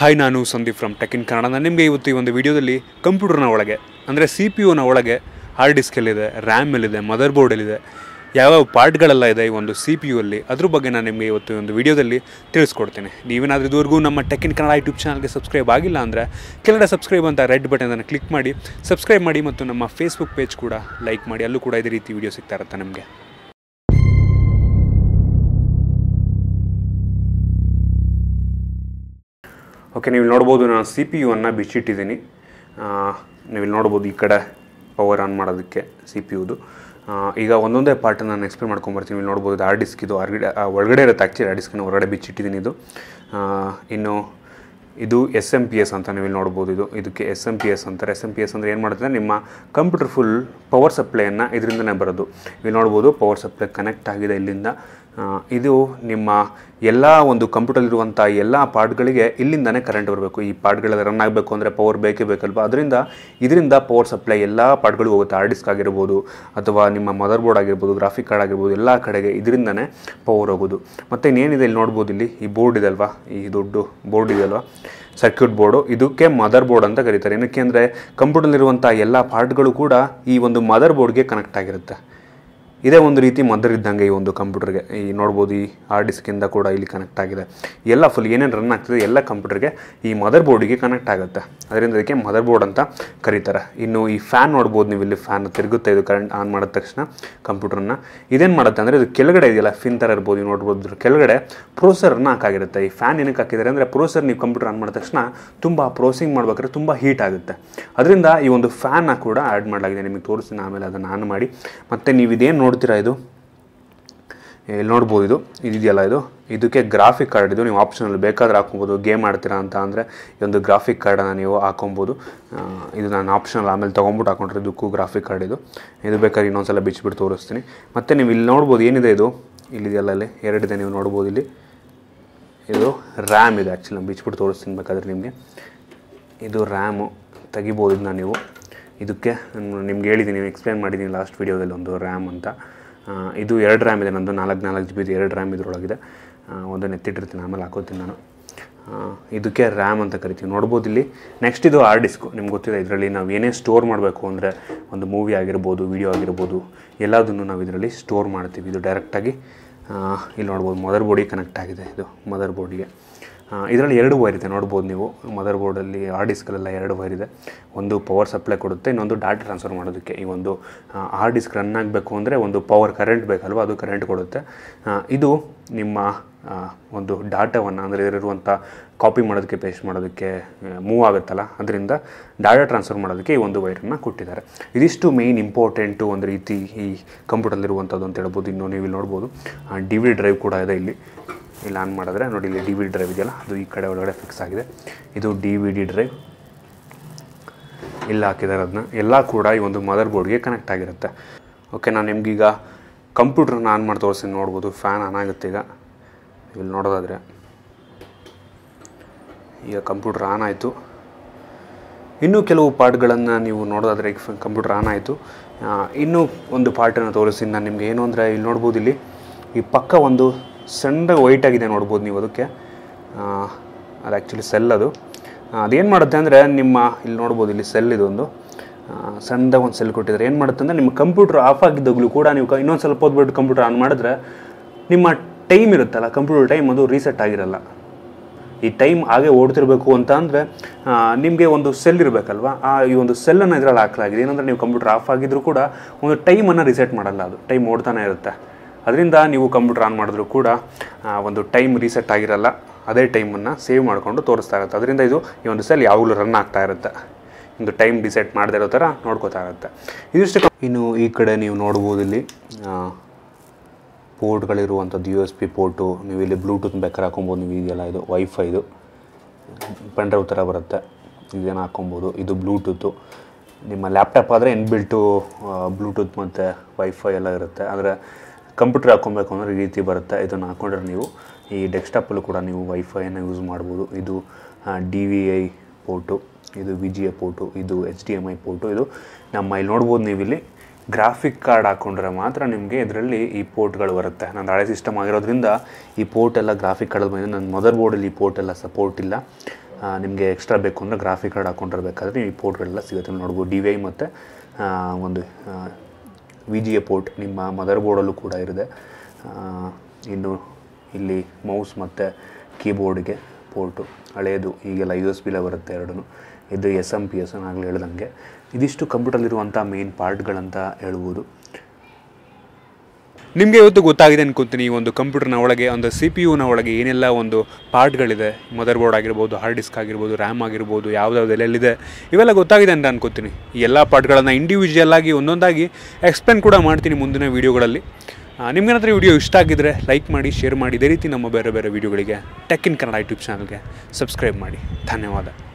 hi ನಾನು Sandeep from tech in Kannada ನಾನು ನಿಮಗೆ ಇವತ್ತು ಈ ಒಂದು ವಿಡಿಯೋದಲ್ಲಿ ಕಂಪ್ಯೂಟರ್ನ ಒಳಗೆ ಅಂದರೆ ಸಿ ಪಿ ಯುನ ಒಳಗೆ ಹಾರ್ಡ್ ಡಿಸ್ಕಲ್ಲಿದೆ ರ್ಯಾಮಲ್ಲಿದೆ ಮದರ್ ಬೋರ್ಡಲ್ಲಿದೆ ಯಾವ್ಯಾವ ಪಾರ್ಟ್ಗಳೆಲ್ಲ ಇದೆ ಈ ಒಂದು ಸಿ ಪಿ ಯು ಅಲ್ಲಿ ಅದ್ರ ಬಗ್ಗೆ ನಾನು ನಿಮಗೆ ಇವತ್ತು ಒಂದು ವಿಡಿಯೋದಲ್ಲಿ ತಿಳಿಸ್ಕೊಡ್ತೀನಿ ನೀವೇನಾದರೂ ಇದುವರೆಗೂ ನಮ್ಮ ಟೆಕ್ ಇನ್ ಕನ್ನಡ ಯೂಟ್ಯೂಬ್ ಚಾನಲ್ಗೆ ಸಬ್ಸ್ಕ್ರೈಬ್ ಆಗಿಲ್ಲ ಅಂದರೆ ಕೆಳಗಡೆ ಸಬ್ಸ್ಕ್ರೈಬ್ ಅಂತ ರೆಡ್ ಬಟನನ್ನು ಕ್ಲಿಕ್ ಮಾಡಿ ಸಬ್ಸ್ಕ್ರೈಬ್ ಮಾಡಿ ಮತ್ತು ನಮ್ಮ ಫೇಸ್ಬುಕ್ ಪೇಜ್ ಕೂಡ ಲೈಕ್ ಮಾಡಿ ಅಲ್ಲೂ ಕೂಡ ಇದೇ ರೀತಿ ವಿಡಿಯೋ ಸಿಗ್ತಾ ಇರುತ್ತೆ ನಮಗೆ ಓಕೆ ನೀವು ನೋಡ್ಬೋದು ನಾನು ಸಿ ಪಿ ಯುವನ್ನು ಬಿಚ್ಚಿಟ್ಟಿದ್ದೀನಿ ನೀವು ನೋಡ್ಬೋದು ಈ ಕಡೆ ಪವರ್ ಆನ್ ಮಾಡೋದಕ್ಕೆ ಸಿ ಪಿ ಯುದು ಈಗ ಒಂದೊಂದೇ ಪಾರ್ಟನ್ನು ನಾನು ಎಕ್ಸ್ಪ್ಲೇನ್ ಮಾಡ್ಕೊಂಬರ್ತೀನಿ ಇಲ್ಲಿ ನೋಡ್ಬೋದು ಇದು ಆರ್ ಡಿಸ್ಕ್ ಇದು ಹೊರಗಡೆ ಒಳಗಡೆ ಇರುತ್ತೆ ಆ್ಯಕ್ಚುಲಿ ಆರ್ ಡಿಸ್ಕನ್ನು ಹೊರಗಡೆ ಬಿಚ್ಚಿಟ್ಟಿದ್ದೀನಿ ಇದು ಇನ್ನು ಇದು ಎಸ್ ಎಮ್ ಪಿ ಎಸ್ ಅಂತ ನೀವು ಇಲ್ಲಿ ನೋಡ್ಬೋದು ಇದು ಇದಕ್ಕೆ ಎಸ್ ಎಮ್ ಪಿ ಎಸ್ ಅಂತಾರೆ ಎಸ್ ಎಮ್ ಪಿ ಎಸ್ ಅಂದರೆ ಏನು ಮಾಡ್ತಾರೆ ನಿಮ್ಮ ಕಂಪ್ಯೂಟರ್ ಫುಲ್ ಪವರ್ ಸಪ್ಲೈಯನ್ನು ಇದರಿಂದನೇ ಬರೋದು ಇಲ್ಲಿ ನೋಡ್ಬೋದು ಪವರ್ ಸಪ್ಲೈ ಕನೆಕ್ಟ್ ಆಗಿದೆ ಇಲ್ಲಿಂದ ಇದು ನಿಮ್ಮ ಎಲ್ಲ ಒಂದು ಕಂಪ್ಯೂಟರ್ಲಿರುವಂಥ ಎಲ್ಲ ಪಾರ್ಟ್ಗಳಿಗೆ ಇಲ್ಲಿಂದನೇ ಕರೆಂಟ್ ಬರಬೇಕು ಈ ಪಾರ್ಟ್ಗಳೆಲ್ಲ ರನ್ ಆಗಬೇಕು ಅಂದರೆ ಪವರ್ ಬೇಕೇ ಬೇಕಲ್ವ ಅದರಿಂದ ಇದರಿಂದ ಪವರ್ ಸಪ್ಲೈ ಎಲ್ಲ ಪಾರ್ಟ್ಗಳು ಹೋಗುತ್ತೆ ಹಾರ್ಡ್ ಡಿಸ್ಕ್ ಆಗಿರ್ಬೋದು ಅಥವಾ ನಿಮ್ಮ ಮದರ್ ಬೋರ್ಡ್ ಆಗಿರ್ಬೋದು ಗ್ರಾಫಿಕ್ ಕಾರ್ಡ್ ಆಗಿರ್ಬೋದು ಎಲ್ಲ ಕಡೆಗೆ ಇದರಿಂದನೇ ಪವರ್ ಹೋಗೋದು ಮತ್ತು ಇನ್ನೇನಿದೆ ಇಲ್ಲಿ ನೋಡ್ಬೋದು ಇಲ್ಲಿ ಈ ಬೋರ್ಡ್ ಇದೆ ಅಲ್ವಾ ಈ ದೊಡ್ಡ ಬೋರ್ಡ್ ಇದೆ ಅಲ್ವಾ ಸರ್ಕ್ಯೂಟ್ ಬೋರ್ಡು ಇದಕ್ಕೆ ಮದರ್ ಬೋರ್ಡ್ ಅಂತ ಕರೀತಾರೆ ಏನಕ್ಕೆ ಅಂದರೆ ಕಂಪ್ಯೂಟರ್ಲಿರುವಂಥ ಎಲ್ಲ ಪಾರ್ಟ್ಗಳು ಕೂಡ ಈ ಒಂದು ಮದರ್ ಬೋರ್ಡ್ಗೆ ಕನೆಕ್ಟ್ ಆಗಿರುತ್ತೆ ಇದೇ ಒಂದು ರೀತಿ ಮದರ್ ಇದ್ದಂಗೆ ಈ ಒಂದು ಕಂಪ್ಯೂಟರ್ಗೆ ಈ ನೋಡ್ಬೋದು ಈ ಹಾರ್ಡ್ ಡಿಸ್ಕಿಂದ ಕೂಡ ಇಲ್ಲಿ ಕನೆಕ್ಟ್ ಆಗಿದೆ ಎಲ್ಲ ಫುಲ್ ಏನೇನು ರನ್ ಆಗ್ತಿದೆ ಎಲ್ಲ ಕಂಪ್ಯೂಟರ್ಗೆ ಈ ಮದರ್ ಬೋರ್ಡಿಗೆ ಕನೆಕ್ಟ್ ಆಗುತ್ತೆ ಅದರಿಂದ ಅದಕ್ಕೆ ಮದರ್ ಬೋರ್ಡ್ ಅಂತ ಕರೀತಾರೆ ಇನ್ನು ಈ ಫ್ಯಾನ್ ನೋಡ್ಬೋದು ನೀವು ಇಲ್ಲಿ ಫ್ಯಾನ್ ತಿರುಗುತ್ತೆ ಇದು ಕರೆಂಟ್ ಆನ್ ಮಾಡಿದ ತಕ್ಷಣ ಕಂಪ್ಯೂಟರ್ನ ಇದೇನು ಮಾಡುತ್ತೆ ಅಂದರೆ ಇದು ಕೆಳಗಡೆ ಇದೆಯಲ್ಲ ಫಿನ್ ಥರ ಇರ್ಬೋದು ನೀವು ನೋಡ್ಬೋದು ಕೆಳಗಡೆ ಪ್ರೋಸರ್ನ ಹಾಕಾಗಿರುತ್ತೆ ಈ ಫ್ಯಾನ್ ಏನಕ್ಕೆ ಹಾಕಿದ್ದಾರೆ ಅಂದರೆ ಪ್ರೋಸರ್ ನೀವು ಕಂಪ್ಯೂಟರ್ ಆನ್ ಮಾಡಿದ ತಕ್ಷಣ ತುಂಬ ಪ್ರೋಸಿಂಗ್ ಮಾಡ್ಬೇಕಾದ್ರೆ ತುಂಬ ಹೀಟ್ ಆಗುತ್ತೆ ಅದರಿಂದ ಈ ಒಂದು ಫ್ಯಾನ್ನ ಕೂಡ ಆ್ಯಡ್ ಮಾಡಲಾಗಿದೆ ನಿಮಗೆ ತೋರಿಸ್ತೀನಿ ಆಮೇಲೆ ಅದನ್ನು ಆನ್ ಮಾಡಿ ಮತ್ತು ನೀವು ಇದೇನು ನೋಡ್ತೀರಾ ಇದು ಇಲ್ಲಿ ನೋಡ್ಬೋದು ಇದು ಇದೆಯಲ್ಲ ಇದು ಇದಕ್ಕೆ ಗ್ರಾಫಿಕ್ ಕಾರ್ಡ್ ಇದು ನೀವು ಆಪ್ಷನಲ್ಲಿ ಬೇಕಾದ್ರೆ ಹಾಕೊಬೋದು ಗೇಮ್ ಆಡ್ತೀರಾ ಅಂತ ಅಂದರೆ ಒಂದು ಗ್ರಾಫಿಕ್ ಕಾರ್ಡನ್ನು ನೀವು ಹಾಕೊಬೋದು ಇದು ನಾನು ಆಪ್ಷನಲ್ಲಿ ಆಮೇಲೆ ತೊಗೊಂಬಿಟ್ಟು ಹಾಕೊಂಡ್ರೆ ಇದಕ್ಕೂ ಗ್ರಾಫಿಕ್ ಕಾರ್ಡ್ ಇದು ಇದು ಬೇಕಾದ್ರೆ ಇನ್ನೊಂದ್ಸಲ ಬಿಚ್ಚಿಬಿಟ್ಟು ತೋರಿಸ್ತೀನಿ ಮತ್ತು ನೀವು ಇಲ್ಲಿ ನೋಡ್ಬೋದು ಏನಿದೆ ಇದು ಇಲ್ಲಿದೆಯಲ್ಲ ಇಲ್ಲಿ ಎರಡಿದೆ ನೀವು ನೋಡ್ಬೋದು ಇಲ್ಲಿ ಇದು ರ್ಯಾಮ್ ಇದೆ ಆ್ಯಕ್ಚುಲಿ ನಾನು ಬಿಚ್ಚಿಬಿಟ್ಟು ತೋರಿಸ್ತೀನಿ ಬೇಕಾದ್ರೆ ನಿಮಗೆ ಇದು ರ್ಯಾಮು ತೆಗಿಬೋದು ಇದನ್ನ ನೀವು ಇದಕ್ಕೆ ನಿಮ್ಗೆ ಹೇಳಿದ್ದೀನಿ ಎಕ್ಸ್ಪ್ಲೇನ್ ಮಾಡಿದ್ದೀನಿ ಲಾಸ್ಟ್ ವೀಡಿಯೋದಲ್ಲಿ ಒಂದು ರ್ಯಾಮ್ ಅಂತ ಇದು ಎರಡು ರ್ಯಾಮ್ ಇದೆ ನಂದು ನಾಲ್ಕು ನಾಲ್ಕು ಜಿ ಬಿದು ಎರಡು ರ್ಯಾಮ್ ಇದರೊಳಗಿದೆ ಒಂದನ್ನು ಎತ್ತಿಟ್ಟಿರ್ತೀನಿ ಆಮೇಲೆ ಹಾಕೋತೀನಿ ನಾನು ಇದಕ್ಕೆ ರ್ಯಾಮ್ ಅಂತ ಕರಿತೀವಿ ನೋಡ್ಬೋದು ಇಲ್ಲಿ ನೆಕ್ಸ್ಟ್ ಇದು ಹಾರ್ಡ್ ಡಿಸ್ಕು ನಿಮ್ಗೆ ಗೊತ್ತಿದೆ ಇದರಲ್ಲಿ ನಾವು ಏನೇ ಸ್ಟೋರ್ ಮಾಡಬೇಕು ಅಂದರೆ ಒಂದು ಮೂವಿ ಆಗಿರ್ಬೋದು ವಿಡಿಯೋ ಆಗಿರ್ಬೋದು ಎಲ್ಲದನ್ನು ನಾವು ಇದರಲ್ಲಿ ಸ್ಟೋರ್ ಮಾಡ್ತೀವಿ ಇದು ಡೈರೆಕ್ಟಾಗಿ ಇಲ್ಲಿ ನೋಡ್ಬೋದು ಮದರ್ ಬೋರ್ಡಿಗೆ ಕನೆಕ್ಟ್ ಆಗಿದೆ ಇದು ಮದರ್ ಬೋರ್ಡಿಗೆ ಇದರಲ್ಲಿ ಎರಡು ವೈರ್ ಇದೆ ನೋಡ್ಬೋದು ನೀವು ಮದರ್ ಬೋರ್ಡಲ್ಲಿ ಆರ್ ಡಿಸ್ಕಲ್ಲೆಲ್ಲ ಎರಡು ವೈರ್ ಇದೆ ಒಂದು ಪವರ್ ಸಪ್ಲೈ ಕೊಡುತ್ತೆ ಇನ್ನೊಂದು ಡಾಟಾ ಟ್ರಾನ್ಸ್ಫರ್ ಮಾಡೋದಕ್ಕೆ ಈ ಒಂದು ಹಾರ್ಡ್ ಡಿಸ್ಕ್ ರನ್ ಆಗಬೇಕು ಅಂದರೆ ಒಂದು ಪವರ್ ಕರೆಂಟ್ ಬೇಕಲ್ವ ಅದು ಕರೆಂಟ್ ಕೊಡುತ್ತೆ ಇದು ನಿಮ್ಮ ಒಂದು ಡಾಟಾವನ್ನು ಅಂದರೆ ಇದರಿರುವಂಥ ಕಾಪಿ ಮಾಡೋದಕ್ಕೆ ಪೇಸ್ಟ್ ಮಾಡೋದಕ್ಕೆ ಮೂವ್ ಆಗುತ್ತಲ್ಲ ಅದರಿಂದ ಡಾಟಾ ಟ್ರಾನ್ಸ್ಫರ್ ಮಾಡೋದಕ್ಕೆ ಈ ಒಂದು ವೈರನ್ನು ಕೊಟ್ಟಿದ್ದಾರೆ ಇದಿಷ್ಟು ಮೇಯ್ನ್ ಇಂಪಾರ್ಟೆಂಟು ಒಂದು ರೀತಿ ಈ ಕಂಪ್ಯೂಟರ್ಲಿರುವಂಥದ್ದು ಅಂತ ಹೇಳ್ಬೋದು ಇನ್ನು ನೀವು ಇಲ್ಲಿ ನೋಡ್ಬೋದು ಡಿ ವಿ ಡ್ರೈವ್ ಕೂಡ ಇದೆ ಇಲ್ಲಿ ಇಲ್ಲಿ ಆನ್ ಮಾಡಿದ್ರೆ ನೋಡಿ ಇಲ್ಲಿ ಡಿ ವಿ ಡ್ರೈವ್ ಇದೆಯಲ್ಲ ಅದು ಈ ಕಡೆ ಒಳಗಡೆ ಫಿಕ್ಸ್ ಆಗಿದೆ ಇದು ಡಿ ವಿ ಡಿ ಡ್ರೈವ್ ಇಲ್ಲಿ ಹಾಕಿದ್ದಾರೆ ಅದನ್ನ ಎಲ್ಲ ಕೂಡ ಈ ಒಂದು ಮದರ್ ಬೋರ್ಡ್ಗೆ ಕನೆಕ್ಟ್ ಆಗಿರುತ್ತೆ ಓಕೆ ನಾನು ನಿಮಗೀಗ ಕಂಪ್ಯೂಟ್ರನ್ನ ಆನ್ ಮಾಡಿ ತೋರಿಸಿ ನೋಡ್ಬೋದು ಫ್ಯಾನ್ ಆನ್ ಆಗುತ್ತೆ ಈಗ ಇಲ್ಲಿ ನೋಡೋದಾದರೆ ಈಗ ಕಂಪ್ಯೂಟ್ರ್ ಆನ್ ಆಯಿತು ಇನ್ನೂ ಕೆಲವು ಪಾರ್ಟ್ಗಳನ್ನು ನೀವು ನೋಡೋದಾದರೆ ಕಂಪ್ಯೂಟ್ರ್ ಆನ್ ಆಯಿತು ಇನ್ನೂ ಒಂದು ಪಾರ್ಟನ್ನು ತೋರಿಸಿ ನಾನು ನಿಮ್ಗೆ ಏನು ಅಂದರೆ ಇಲ್ಲಿ ನೋಡ್ಬೋದು ಇಲ್ಲಿ ಈ ಪಕ್ಕ ಒಂದು ಸಣ್ಣಗೆ ವೈಟ್ ಆಗಿದೆ ನೋಡ್ಬೋದು ನೀವು ಅದಕ್ಕೆ ಅದು ಆ್ಯಕ್ಚುಲಿ ಸೆಲ್ ಅದು ಅದೇನು ಮಾಡುತ್ತೆ ಅಂದರೆ ನಿಮ್ಮ ಇಲ್ಲಿ ನೋಡ್ಬೋದು ಇಲ್ಲಿ ಸೆಲ್ ಇದೊಂದು ಸಣ್ಣದಾಗ ಒಂದು ಸೆಲ್ ಕೊಟ್ಟಿದ್ದಾರೆ ಏನು ಮಾಡುತ್ತೆ ಅಂದರೆ ನಿಮ್ಮ ಕಂಪ್ಯೂಟರ್ ಆಫ್ ಆಗಿದ್ದಾಗಲೂ ಕೂಡ ನೀವು ಇನ್ನೊಂದು ಸ್ವಲ್ಪ ಓದ್ಬಿಟ್ಟು ಕಂಪ್ಯೂಟರ್ ಆನ್ ಮಾಡಿದ್ರೆ ನಿಮ್ಮ ಟೈಮ್ ಇರುತ್ತಲ್ಲ ಕಂಪ್ಯೂಟರ್ ಟೈಮ್ ಅದು ರೀಸೆಟ್ ಆಗಿರಲ್ಲ ಈ ಟೈಮ್ ಹಾಗೆ ಓಡ್ತಿರಬೇಕು ಅಂತ ಅಂದರೆ ನಿಮಗೆ ಒಂದು ಸೆಲ್ ಇರಬೇಕಲ್ವಾ ಆ ಈ ಒಂದು ಸೆಲ್ಲನ್ನು ಇದರಲ್ಲಿ ಹಾಕಲಾಗಿದೆ ಏನಂದರೆ ನೀವು ಕಂಪ್ಯೂಟರ್ ಆಫ್ ಆಗಿದ್ದರೂ ಕೂಡ ಒಂದು ಟೈಮನ್ನು ರಿಸೆಟ್ ಮಾಡಲ್ಲ ಅದು ಟೈಮ್ ಓಡ್ತಾನೆ ಇರುತ್ತೆ ಅದರಿಂದ ನೀವು ಕಂಪ್ಯೂಟರ್ ಆನ್ ಮಾಡಿದ್ರೂ ಕೂಡ ಒಂದು ಟೈಮ್ ರೀಸೆಟ್ ಆಗಿರಲ್ಲ ಅದೇ ಟೈಮನ್ನು ಸೇವ್ ಮಾಡಿಕೊಂಡು ತೋರಿಸ್ತಾ ಇರುತ್ತೆ ಅದರಿಂದ ಇದು ಈ ಒಂದು ಸಲ ಯಾವಾಗಲೂ ರನ್ ಆಗ್ತಾ ಇರುತ್ತೆ ಒಂದು ಟೈಮ್ ಡಿಸೈಡ್ ಮಾಡದೇ ಇರೋ ಥರ ನೋಡ್ಕೋತಾ ಇರುತ್ತೆ ಇದಿಷ್ಟು ಇನ್ನು ಈ ಕಡೆ ನೀವು ನೋಡ್ಬೋದು ಇಲ್ಲಿ ಪೋರ್ಟ್ಗಳಿರುವಂಥದ್ದು ಯು ಎಸ್ ಪಿ ಪೋರ್ಟು ನೀವು ಇಲ್ಲಿ ಬ್ಲೂಟೂತ್ ಬೇಕಾದ್ರೆ ಹಾಕೊಬೋದು ನೀವು ಇದೆಲ್ಲ ಇದು ವೈಫೈದು ಪೆಂಡ್ರೈವ್ ಥರ ಬರುತ್ತೆ ಇದೇನು ಹಾಕ್ಕೊಬೋದು ಇದು ಬ್ಲೂಟೂತು ನಿಮ್ಮ ಲ್ಯಾಪ್ಟಾಪ್ ಆದರೆ ಇನ್ಬಿಲ್ಟು ಬ್ಲೂಟೂತ್ ಮತ್ತು ವೈಫೈ ಎಲ್ಲ ಇರುತ್ತೆ ಆದರೆ ಕಂಪ್ಯೂಟರ್ ಹಾಕ್ಕೊಬೇಕು ಅಂದರೆ ಈ ರೀತಿ ಬರುತ್ತೆ ಇದನ್ನು ಹಾಕೊಂಡ್ರೆ ನೀವು ಈ ಡೆಸ್ಕ್ಟಾಪಲ್ಲೂ ಕೂಡ ನೀವು ವೈಫೈನ ಯೂಸ್ ಮಾಡ್ಬೋದು ಇದು ಡಿ ವಿ ಐ ಪೋರ್ಟು ಇದು ವಿ ಜಿ ಎ ಪೋರ್ಟು ಇದು H D M I port ಇದು ನಮ್ಮ ಇಲ್ಲಿ ನೋಡ್ಬೋದು ನೀವು ಇಲ್ಲಿ ಗ್ರಾಫಿಕ್ ಕಾರ್ಡ್ ಹಾಕ್ಕೊಂಡ್ರೆ ಮಾತ್ರ ನಿಮಗೆ ಇದರಲ್ಲಿ ಈ ಪೋರ್ಟ್ಗಳು ಬರುತ್ತೆ ನಾನು ಹಳೆ ಸಿಸ್ಟಮ್ ಆಗಿರೋದ್ರಿಂದ ಈ ಪೋರ್ಟ್ ಗ್ರಾಫಿಕ್ ಕಾರ್ಡ್ ಬಂದಿದೆ ನನ್ನ ಮದರ್ ಬೋರ್ಡಲ್ಲಿ ಈ ಪೋರ್ಟ್ ಎಲ್ಲ ಸಪೋರ್ಟ್ ಇಲ್ಲ ನಿಮಗೆ ಎಕ್ಸ್ಟ್ರಾ ಬೇಕು ಅಂದರೆ ಗ್ರಾಫಿಕ್ ಕಾರ್ಡ್ ನೀವು ಈ ಪೋರ್ಟ್ಗಳೆಲ್ಲ ಸಿಗುತ್ತೆ ನೋಡ್ಬೋದು ಡಿ ವಿ ಐ ಮತ್ತು ಒಂದು ವಿ ಜಿ ಎ ಪೋರ್ಟ್ ನಿಮ್ಮ ಮದರ್ ಬೋರ್ಡಲ್ಲೂ ಕೂಡ ಇರಿದೆ ಇನ್ನು ಇಲ್ಲಿ ಮೌಸ್ ಮತ್ತು ಕೀಬೋರ್ಡ್ಗೆ ಪೋರ್ಟು ಹಳೆಯದು ಈಗೆಲ್ಲ ಯು ಎಸ್ ಬರುತ್ತೆ ಎರಡೂ ಇದು ಎಸ್ ಎಮ್ ಪಿ ಎಸ್ ನಾನು ಆಗಲೇ ಹೇಳ್ದಂಗೆ ಇದಿಷ್ಟು ಕಂಪ್ಯೂಟರ್ಲಿರುವಂಥ ಮೇನ್ ಪಾರ್ಟ್ಗಳಂತ ಹೇಳ್ಬೋದು ನಿಮಗೆ ಇವತ್ತು ಗೊತ್ತಾಗಿದೆ ಅನ್ಕೊಂತೀನಿ ಒಂದು ಕಂಪ್ಯೂಟರ್ನ ಒಳಗೆ ಒಂದು ಸಿ ಪಿ ಯುನ ಒಳಗೆ ಏನೆಲ್ಲ ಒಂದು ಪಾರ್ಟ್ಗಳಿದೆ ಮದರ್ ಬೋರ್ಡ್ ಆಗಿರ್ಬೋದು ಹಾರ್ಡ್ ಡಿಸ್ಕ್ ಆಗಿರ್ಬೋದು ರ್ಯಾಮ್ ಆಗಿರ್ಬೋದು ಯಾವುದಾವ್ದು ಎಲ್ಲೆಲ್ಲಿದೆ ಇವೆಲ್ಲ ಗೊತ್ತಾಗಿದೆ ಅಂತ ಅನ್ಕೋತೀನಿ ಎಲ್ಲ ಪಾರ್ಟ್ಗಳನ್ನು ಇಂಡಿವಿಜುವಲ್ ಆಗಿ ಒಂದೊಂದಾಗಿ ಎಕ್ಸ್ಪ್ಲೇನ್ ಕೂಡ ಮಾಡ್ತೀನಿ ಮುಂದಿನ ವೀಡಿಯೋಗಳಲ್ಲಿ ಈ ವಿಡಿಯೋ ಇಷ್ಟ ಆಗಿದ್ದರೆ ಲೈಕ್ ಮಾಡಿ ಶೇರ್ ಮಾಡಿ ಇದೇ ರೀತಿ ನಮ್ಮ ಬೇರೆ ಬೇರೆ ವೀಡಿಯೋಗಳಿಗೆ ಟೆಕ್ ಇನ್ ಕನ್ನಡ ಯೂಟ್ಯೂಬ್ ಚಾನಲ್ಗೆ ಸಬ್ಸ್ಕ್ರೈಬ್ ಮಾಡಿ ಧನ್ಯವಾದ